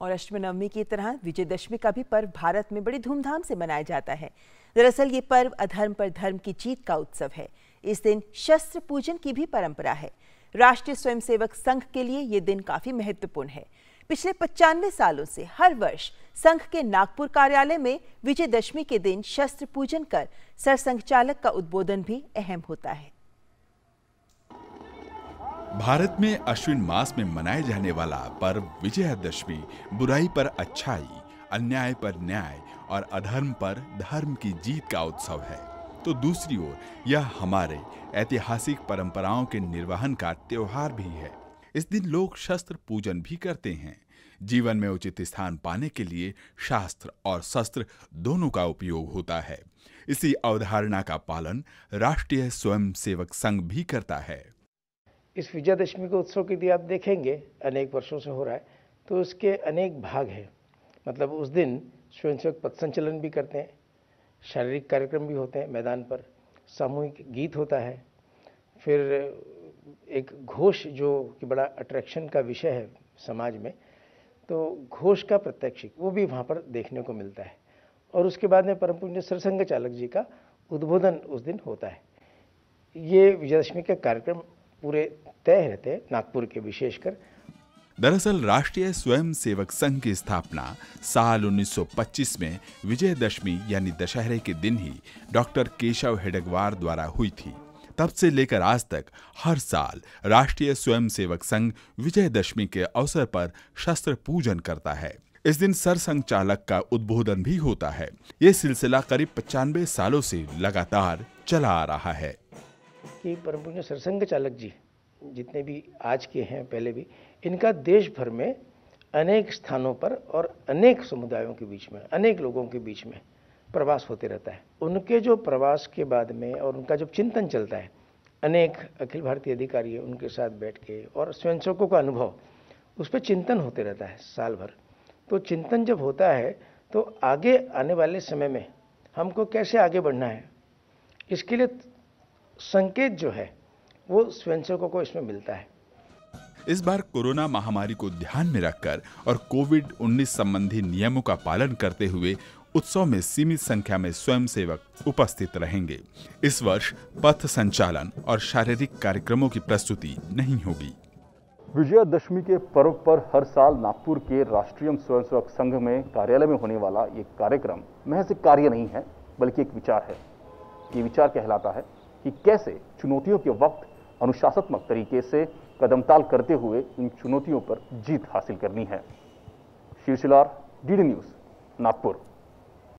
और अष्टमनवमी की तरह विजयदशमी का भी पर्व भारत में बड़ी धूमधाम से मनाया जाता है दरअसल ये पर्व अधर्म पर धर्म की जीत का उत्सव है इस दिन शस्त्र पूजन की भी परंपरा है राष्ट्रीय स्वयंसेवक संघ के लिए ये दिन काफी महत्वपूर्ण है पिछले पचानवे सालों से हर वर्ष संघ के नागपुर कार्यालय में विजयदशमी के दिन शस्त्र पूजन कर सरसंघ चालक का उद्बोधन भी अहम होता है भारत में अश्विन मास में मनाए जाने वाला पर्व विजयादशमी बुराई पर अच्छाई अन्याय पर न्याय और अधर्म पर धर्म की जीत का उत्सव है तो दूसरी ओर यह हमारे ऐतिहासिक परंपराओं के निर्वहन का त्योहार भी है इस दिन लोग शस्त्र पूजन भी करते हैं जीवन में उचित स्थान पाने के लिए शास्त्र और शस्त्र दोनों का उपयोग होता है इसी अवधारणा का पालन राष्ट्रीय स्वयंसेवक संघ भी करता है इस विजयादशमी के उत्सव की यदि आप देखेंगे अनेक वर्षों से हो रहा है तो उसके अनेक भाग हैं मतलब उस दिन स्वयंसेवक पथ संचलन भी करते हैं शारीरिक कार्यक्रम भी होते हैं मैदान पर सामूहिक गीत होता है फिर एक घोष जो कि बड़ा अट्रैक्शन का विषय है समाज में तो घोष का प्रत्यक्षिक वो भी वहाँ पर देखने को मिलता है और उसके बाद में परम पूज्य सरसंग चालक जी का उद्बोधन उस दिन होता है ये विजयादशमी का कार्यक्रम पूरे तय रहते नागपुर के विशेषकर दरअसल राष्ट्रीय स्वयं सेवक संघ की स्थापना साल 1925 में विजयदशमी यानी दशहरे के दिन ही डॉक्टर केशव हेडगवार द्वारा हुई थी तब से लेकर आज तक हर साल राष्ट्रीय स्वयंसेवक संघ विजयदशमी के अवसर पर शस्त्र पूजन करता है इस दिन सर चालक का उद्बोधन भी होता है ये सिलसिला करीब पचानवे सालों से लगातार चला आ रहा है कि परम पूज्य सरसंघ चालक जी जितने भी आज के हैं पहले भी इनका देश भर में अनेक स्थानों पर और अनेक समुदायों के बीच में अनेक लोगों के बीच में प्रवास होते रहता है उनके जो प्रवास के बाद में और उनका जब चिंतन चलता है अनेक अखिल भारतीय अधिकारी उनके साथ बैठ के और स्वयंसेवकों का अनुभव उस पर चिंतन होते रहता है साल भर तो चिंतन जब होता है तो आगे आने वाले समय में हमको कैसे आगे बढ़ना है इसके लिए संकेत जो है वो स्वयंसेवकों को इसमें मिलता है इस बार कोरोना महामारी को ध्यान में रखकर और कोविड 19 संबंधी नियमों का पालन करते हुए उत्सव में सीमित संख्या में स्वयंसेवक उपस्थित रहेंगे इस वर्ष पथ संचालन और शारीरिक कार्यक्रमों की प्रस्तुति नहीं होगी विजयादशमी के पर्व पर हर साल नागपुर के राष्ट्रीय स्वयंसेवक संघ में कार्यालय में होने वाला ये कार्यक्रम महज कार्य नहीं है बल्कि एक विचार है ये विचार कहलाता है कि कैसे चुनौतियों के वक्त अनुशासनात्मक तरीके से कदमताल करते हुए इन चुनौतियों पर जीत हासिल करनी है शीर्षिलार डी न्यूज़ नागपुर